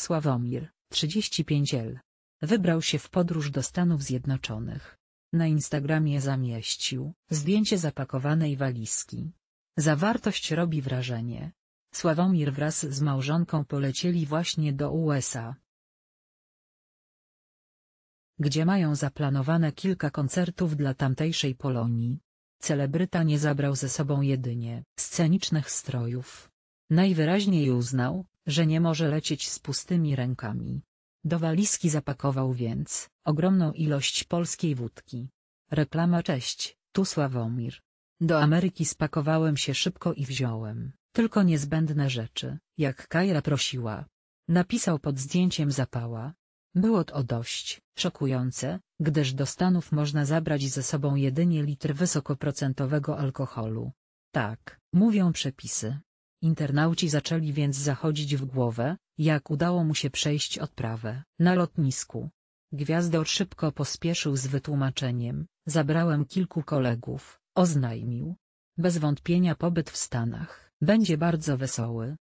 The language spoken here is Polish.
Sławomir, 35 L. Wybrał się w podróż do Stanów Zjednoczonych. Na Instagramie zamieścił zdjęcie zapakowanej walizki. Zawartość robi wrażenie. Sławomir wraz z małżonką polecieli właśnie do USA. Gdzie mają zaplanowane kilka koncertów dla tamtejszej Polonii. Celebryta nie zabrał ze sobą jedynie scenicznych strojów. Najwyraźniej uznał, że nie może lecieć z pustymi rękami. Do walizki zapakował więc ogromną ilość polskiej wódki. Reklama cześć, tu Sławomir. Do Ameryki spakowałem się szybko i wziąłem tylko niezbędne rzeczy, jak Kajra prosiła. Napisał pod zdjęciem zapała. Było to dość szokujące, gdyż do Stanów można zabrać ze sobą jedynie litr wysokoprocentowego alkoholu. Tak, mówią przepisy, Internauci zaczęli więc zachodzić w głowę, jak udało mu się przejść odprawę. Na lotnisku. Gwiazdor szybko pospieszył z wytłumaczeniem, zabrałem kilku kolegów, oznajmił. Bez wątpienia pobyt w Stanach będzie bardzo wesoły,